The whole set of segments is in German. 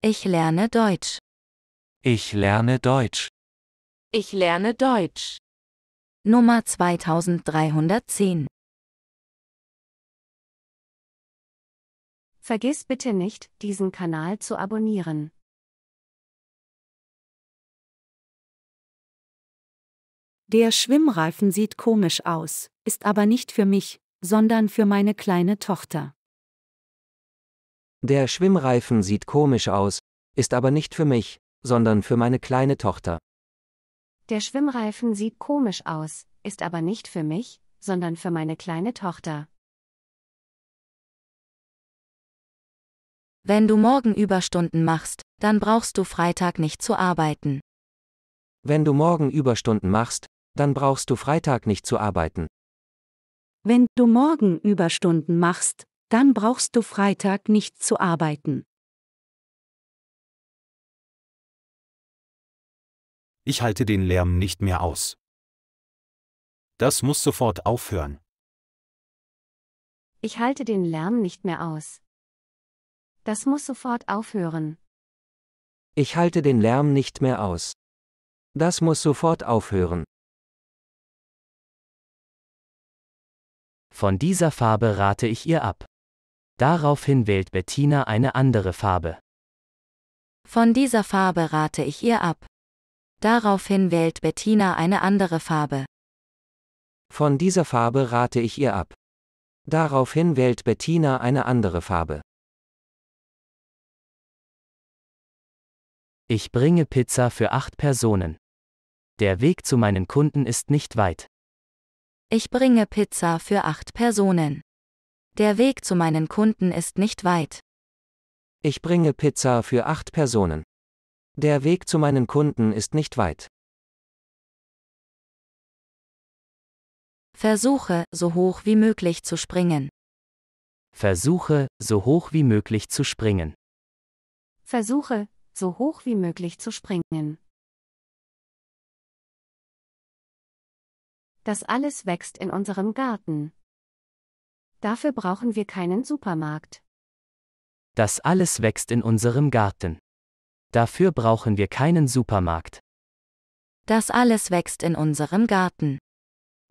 Ich lerne Deutsch. Ich lerne Deutsch. Ich lerne Deutsch. Nummer 2310. Vergiss bitte nicht, diesen Kanal zu abonnieren. Der Schwimmreifen sieht komisch aus, ist aber nicht für mich, sondern für meine kleine Tochter. Der Schwimmreifen sieht komisch aus, ist aber nicht für mich, sondern für meine kleine Tochter. Der Schwimmreifen sieht komisch aus, ist aber nicht für mich, sondern für meine kleine Tochter. Wenn du morgen Überstunden machst, dann brauchst du Freitag nicht zu arbeiten. Wenn du morgen Überstunden machst, dann brauchst du Freitag nicht zu arbeiten. Wenn du morgen Überstunden machst, dann brauchst du Freitag nicht zu arbeiten. Ich halte den Lärm nicht mehr aus. Das muss sofort aufhören. Ich halte den Lärm nicht mehr aus. Das muss sofort aufhören. Ich halte den Lärm nicht mehr aus. Das muss sofort aufhören. Von dieser Farbe rate ich ihr ab. Daraufhin wählt Bettina eine andere Farbe. Von dieser Farbe rate ich ihr ab. Daraufhin wählt Bettina eine andere Farbe. Von dieser Farbe rate ich ihr ab. Daraufhin wählt Bettina eine andere Farbe. Ich bringe Pizza für acht Personen. Der Weg zu meinen Kunden ist nicht weit. Ich bringe Pizza für acht Personen. Der Weg zu meinen Kunden ist nicht weit. Ich bringe Pizza für acht Personen. Der Weg zu meinen Kunden ist nicht weit. Versuche, so hoch wie möglich zu springen. Versuche, so hoch wie möglich zu springen. Versuche, so hoch wie möglich zu springen. Das alles wächst in unserem Garten. Dafür brauchen wir keinen Supermarkt. Das alles wächst in unserem Garten. Dafür brauchen wir keinen Supermarkt. Das alles wächst in unserem Garten.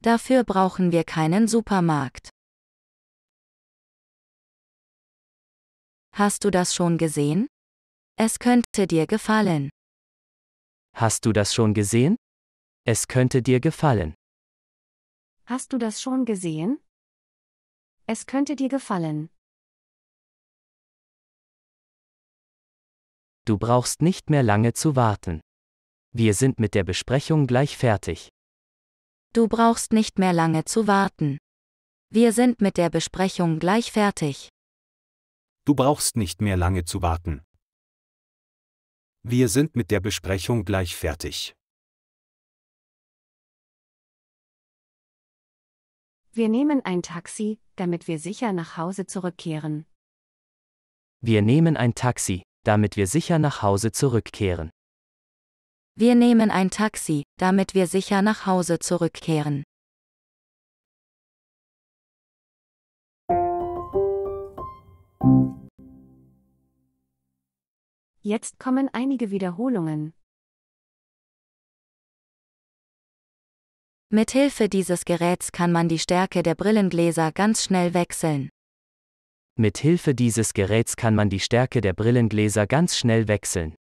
Dafür brauchen wir keinen Supermarkt. Hast du das schon gesehen? Es könnte dir gefallen. Hast du das schon gesehen? Es könnte dir gefallen. Hast du das schon gesehen? Es könnte dir gefallen. Du brauchst nicht mehr lange zu warten. Wir sind mit der Besprechung gleich fertig. Du brauchst nicht mehr lange zu warten. Wir sind mit der Besprechung gleich fertig. Du brauchst nicht mehr lange zu warten. Wir sind mit der Besprechung gleich fertig. Wir nehmen ein Taxi, damit wir sicher nach Hause zurückkehren. Wir nehmen ein Taxi, damit wir sicher nach Hause zurückkehren. Wir nehmen ein Taxi, damit wir sicher nach Hause zurückkehren. Jetzt kommen einige Wiederholungen. Mithilfe dieses Geräts kann man die Stärke der Brillengläser ganz schnell wechseln. Mithilfe dieses Geräts kann man die Stärke der Brillengläser ganz schnell wechseln.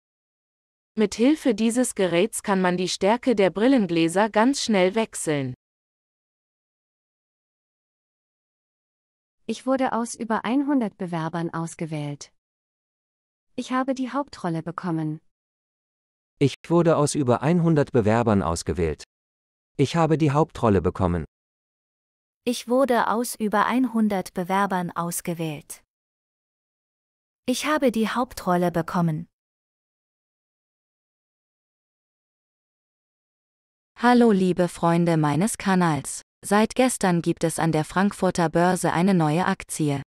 Mithilfe dieses Geräts kann man die Stärke der Brillengläser ganz schnell wechseln. Ich wurde aus über 100 Bewerbern ausgewählt. Ich habe die Hauptrolle bekommen. Ich wurde aus über 100 Bewerbern ausgewählt. Ich habe die Hauptrolle bekommen. Ich wurde aus über 100 Bewerbern ausgewählt. Ich habe die Hauptrolle bekommen. Hallo liebe Freunde meines Kanals. Seit gestern gibt es an der Frankfurter Börse eine neue Aktie.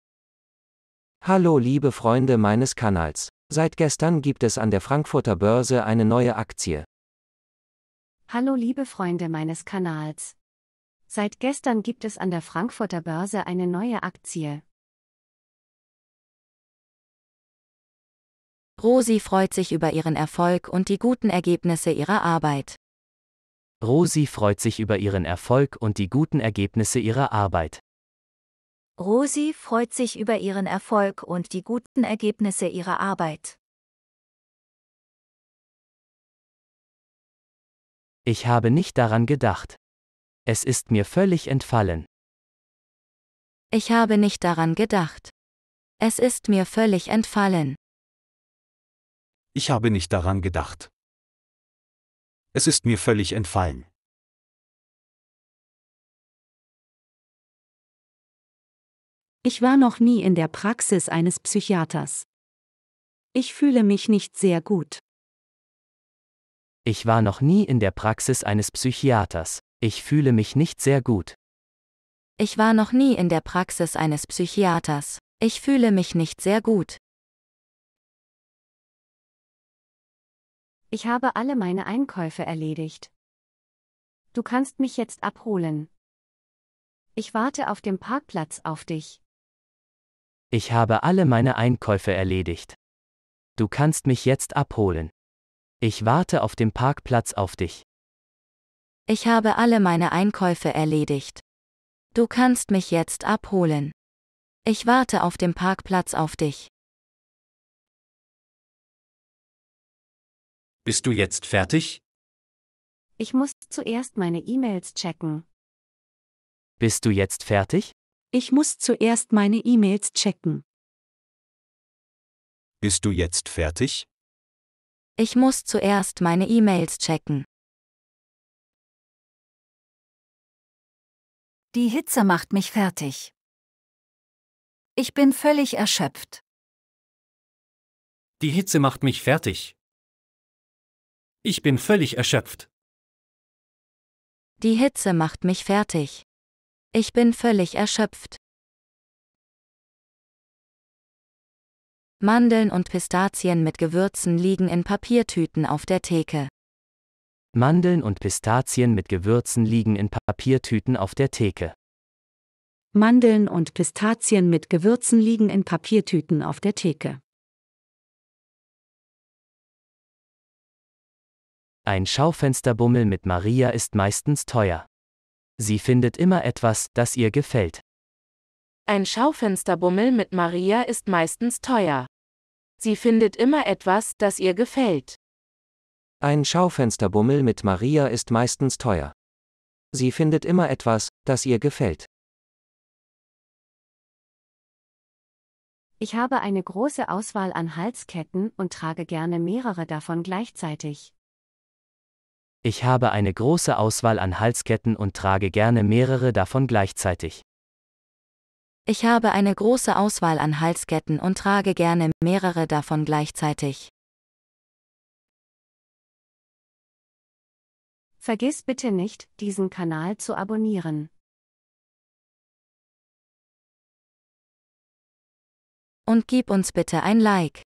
Hallo liebe Freunde meines Kanals. Seit gestern gibt es an der Frankfurter Börse eine neue Aktie. Hallo liebe Freunde meines Kanals. Seit gestern gibt es an der Frankfurter Börse eine neue Aktie. Rosi freut sich über ihren Erfolg und die guten Ergebnisse ihrer Arbeit. Rosi freut sich über ihren Erfolg und die guten Ergebnisse ihrer Arbeit. Rosi freut sich über ihren Erfolg und die guten Ergebnisse ihrer Arbeit. Ich habe nicht daran gedacht. Es ist mir völlig entfallen. Ich habe nicht daran gedacht. Es ist mir völlig entfallen. Ich habe nicht daran gedacht. Es ist mir völlig entfallen. Ich war noch nie in der Praxis eines Psychiaters. Ich fühle mich nicht sehr gut. Ich war noch nie in der Praxis eines Psychiaters. Ich fühle mich nicht sehr gut. Ich war noch nie in der Praxis eines Psychiaters. Ich fühle mich nicht sehr gut. Ich habe alle meine Einkäufe erledigt. Du kannst mich jetzt abholen. Ich warte auf dem Parkplatz auf dich. Ich habe alle meine Einkäufe erledigt. Du kannst mich jetzt abholen. Ich warte auf dem Parkplatz auf dich. Ich habe alle meine Einkäufe erledigt. Du kannst mich jetzt abholen. Ich warte auf dem Parkplatz auf dich. Bist du jetzt fertig? Ich muss zuerst meine E-Mails checken. Bist du jetzt fertig? Ich muss zuerst meine E-Mails checken. Bist du jetzt fertig? Ich muss zuerst meine E-Mails checken. Die Hitze macht mich fertig. Ich bin völlig erschöpft. Die Hitze macht mich fertig. Ich bin völlig erschöpft. Die Hitze macht mich fertig. Ich bin völlig erschöpft. Mandeln und Pistazien mit Gewürzen liegen in Papiertüten auf der Theke. Mandeln und Pistazien mit Gewürzen liegen in Papiertüten auf der Theke. Mandeln und Pistazien mit Gewürzen liegen in Papiertüten auf der Theke. Ein Schaufensterbummel mit Maria ist meistens teuer. Sie findet immer etwas, das ihr gefällt. Ein Schaufensterbummel mit Maria ist meistens teuer. Sie findet immer etwas, das ihr gefällt. Ein Schaufensterbummel mit Maria ist meistens teuer. Sie findet immer etwas, das ihr gefällt. Ich habe eine große Auswahl an Halsketten und trage gerne mehrere davon gleichzeitig. Ich habe eine große Auswahl an Halsketten und trage gerne mehrere davon gleichzeitig. Ich habe eine große Auswahl an Halsketten und trage gerne mehrere davon gleichzeitig. Vergiss bitte nicht, diesen Kanal zu abonnieren. Und gib uns bitte ein Like.